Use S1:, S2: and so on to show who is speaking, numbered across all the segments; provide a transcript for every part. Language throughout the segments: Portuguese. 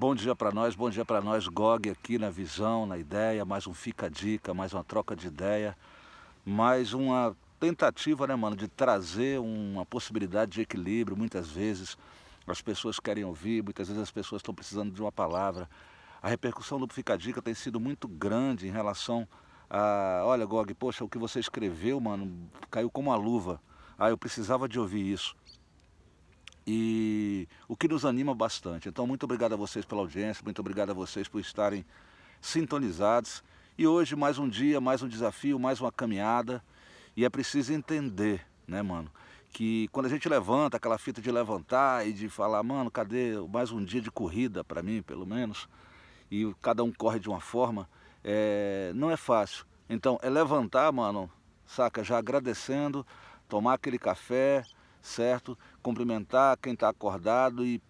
S1: Bom dia para nós, bom dia para nós, Gog aqui na visão, na ideia, mais um fica dica, mais uma troca de ideia, mais uma tentativa, né, mano, de trazer uma possibilidade de equilíbrio. Muitas vezes as pessoas querem ouvir, muitas vezes as pessoas estão precisando de uma palavra. A repercussão do Fica Dica tem sido muito grande em relação a, olha, Gog, poxa, o que você escreveu, mano, caiu como uma luva. Ah, eu precisava de ouvir isso e o que nos anima bastante. Então, muito obrigado a vocês pela audiência, muito obrigado a vocês por estarem sintonizados. E hoje, mais um dia, mais um desafio, mais uma caminhada. E é preciso entender, né, mano? Que quando a gente levanta aquela fita de levantar e de falar, mano, cadê mais um dia de corrida para mim, pelo menos? E cada um corre de uma forma, é... não é fácil. Então, é levantar, mano, saca? Já agradecendo, tomar aquele café, certo? Cumprimentar quem está acordado e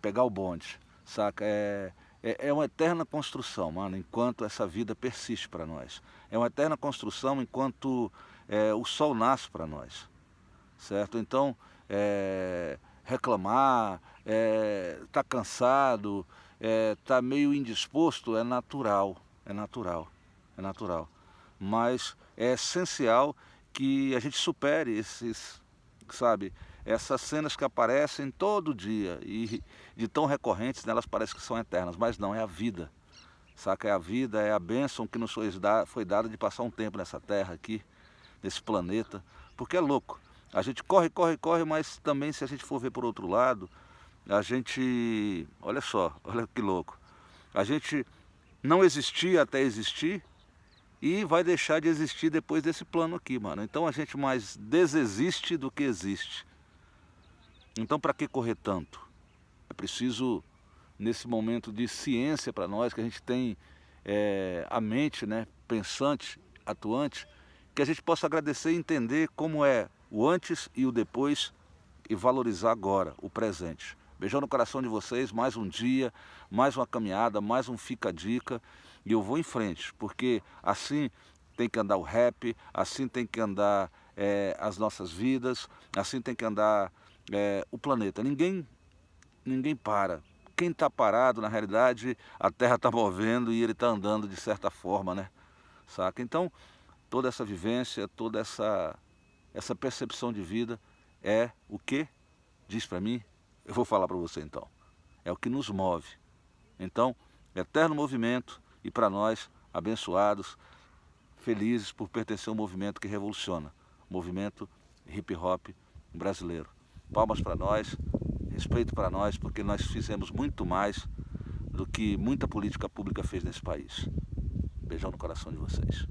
S1: pegar o bonde, saca? É, é, é, uma eterna construção, mano, enquanto essa vida persiste para nós. É uma eterna construção enquanto é, o sol nasce para nós, certo? Então, é, reclamar, é, tá cansado, é, tá meio indisposto, é natural, é natural, é natural. Mas é essencial que a gente supere esses, sabe, essas cenas que aparecem todo dia e de tão recorrentes, né, elas parecem que são eternas, mas não, é a vida. Saca? É a vida, é a bênção que nos foi dada de passar um tempo nessa terra aqui, nesse planeta, porque é louco. A gente corre, corre, corre, mas também se a gente for ver por outro lado, a gente. Olha só, olha que louco. A gente não existia até existir e vai deixar de existir depois desse plano aqui, mano. Então a gente mais desexiste do que existe. Então, para que correr tanto? É preciso, nesse momento de ciência para nós, que a gente tem é, a mente né, pensante, atuante, que a gente possa agradecer e entender como é o antes e o depois e valorizar agora, o presente. Beijão no coração de vocês, mais um dia, mais uma caminhada, mais um Fica a Dica. E eu vou em frente, porque assim tem que andar o rap, assim tem que andar é, as nossas vidas, assim tem que andar é, o planeta. Ninguém, ninguém para. Quem está parado, na realidade, a Terra está movendo e ele está andando de certa forma, né? Saca? Então, toda essa vivência, toda essa, essa percepção de vida é o que? Diz para mim, eu vou falar para você então. É o que nos move. Então, eterno movimento e para nós, abençoados, felizes por pertencer ao movimento que revoluciona, o movimento hip hop brasileiro palmas para nós, respeito para nós, porque nós fizemos muito mais do que muita política pública fez nesse país. Beijão no coração de vocês.